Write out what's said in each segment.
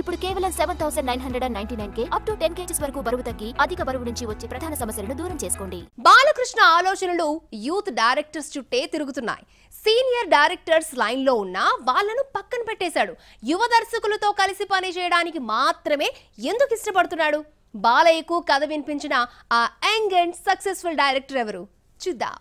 ఇప్పుడు కేవలం seven thousand nine hundred and ninety nine కే అప్ టు టెన్ కేజీస్ వరకు బరువు తగ్గి అధిక బరువు నుంచి వచ్చే ప్రధాన సమస్యలను దూరం చేసుకోండి బాలకృష్ణ ఆలోచనలు యూత్ డైరెక్టర్స్ చుట్టే తిరుగుతున్నాయి సీనియర్ డైరెక్టర్స్ లైన్ లో ఉన్న వాళ్ళను పక్కన పెట్టేశాడు యువ దర్శకులతో కలిసి పనిచేయడానికి మాత్రమే ఎందుకు ఇష్టపడుతున్నాడు బాలయ్యకు కథ వినిపించిన ఆ యంగ్ అండ్ సక్సెస్ఫుల్ డైరెక్టర్ ఎవరు చూద్దాం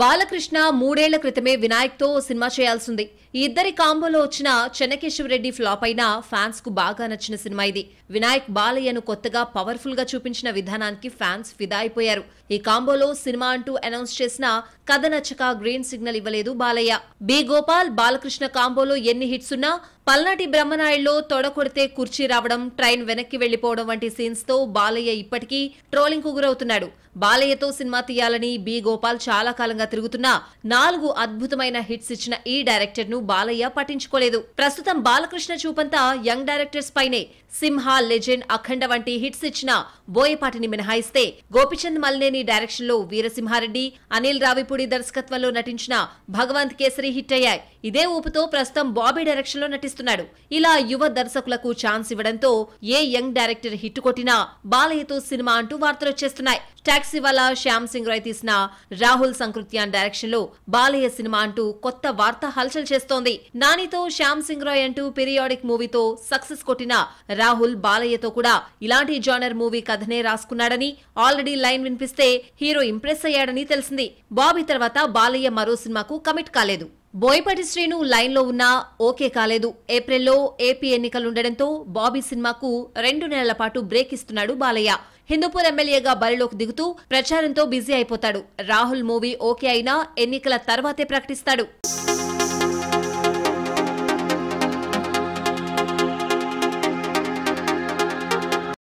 బాలకృష్ణ మూడేళ్ల క్రితమే వినాయక్తో సినిమా చేయాల్సింది ఈ ఇద్దరి కాంబోలో వచ్చిన చెన్నకేశవరెడ్డి ఫ్లాప్ అయినా ఫ్యాన్స్ కు బాగా నచ్చిన సినిమా ఇది వినాయక్ బాలయ్యను కొత్తగా పవర్ఫుల్ గా చూపించిన విధానానికి ఫ్యాన్స్ ఫిదా అయిపోయారు ఈ కాంబోలో సినిమా అంటూ అనౌన్స్ చేసిన కథ నచ్చక గ్రీన్ సిగ్నల్ ఇవ్వలేదు బాలయ్య బి గోపాల్ బాలకృష్ణ కాంబోలో ఎన్ని హిట్స్ ఉన్నా పల్నాటి బ్రహ్మనాయుడులో తొడకొడితే కుర్చీ రావడం ట్రైన్ వెనక్కి వెళ్లిపోవడం వంటి సీన్స్ తో బాలయ్య ఇప్పటికీ ట్రోలింగ్ కు గురవుతున్నాడు బాలయ్యతో సినిమా తీయాలని బి గోపాల్ చాలా కాలంగా తిరుగుతున్నా నాలుగు అద్భుతమైన హిట్స్ ఇచ్చిన ఈ డైరెక్టర్ ను బాలయ్య పట్టించుకోలేదు ప్రస్తుతం బాలకృష్ణ చూపంతా యంగ్ డైరెక్టర్స్ పైనే సింహ లెజెండ్ అఖండ వంటి హిట్స్ ఇచ్చిన బోయపాటిని మినహాయిస్తే గోపిచంద్ మల్లేని డైరెక్షన్ లో వీరసింహారెడ్డి అనిల్ రావిపూడి దర్శకత్వంలో నటించిన భగవంత్ కేసరి హిట్ అయ్యాయి ఇదే ఊపుతో ప్రస్తుతం బాబీ డైరెక్షన్ లో నటిస్తారు నటిస్తున్నాడు ఇలా యువ దర్శకులకు ఛాన్స్ ఇవ్వడంతో ఏ యంగ్ డైరెక్టర్ హిట్ కొట్టినా బాలయ్యతో సినిమా అంటూ వార్తలు వచ్చేస్తున్నాయి టాక్సీ వల్ల శ్యామ్ సింగ్ రాయ్ తీసిన రాహుల్ సంకృత్యాన్ డైరెక్షన్ లో బాలయ్య సినిమా అంటూ కొత్త వార్త హల్చల్ చేస్తోంది నానితో శ్యామ్ సింగ్ రాయ్ అంటూ పీరియాడిక్ మూవీతో సక్సెస్ కొట్టిన రాహుల్ బాలయ్యతో కూడా ఇలాంటి జానర్ మూవీ కథనే రాసుకున్నాడని ఆల్రెడీ లైన్ వినిపిస్తే హీరో ఇంప్రెస్ అయ్యాడని తెలిసింది బాబీ తర్వాత బాలయ్య మరో సినిమాకు కమిట్ కాలేదు బోయపాటి శ్రీను లైన్లో ఉన్నా ఓకే కాలేదు ఏప్రిల్లో ఏపీ ఎన్నికలుండడంతో బాబీ సినిమాకు రెండు నెలల పాటు బ్రేక్ ఇస్తున్నాడు బాలయ్య హిందూపూర్ ఎమ్మెల్యేగా బరిలోకి దిగుతూ ప్రచారంతో బిజీ అయిపోతాడు రాహుల్ మూవీ ఓకే అయినా ఎన్నికల తర్వాతే ప్రకటిస్తాడు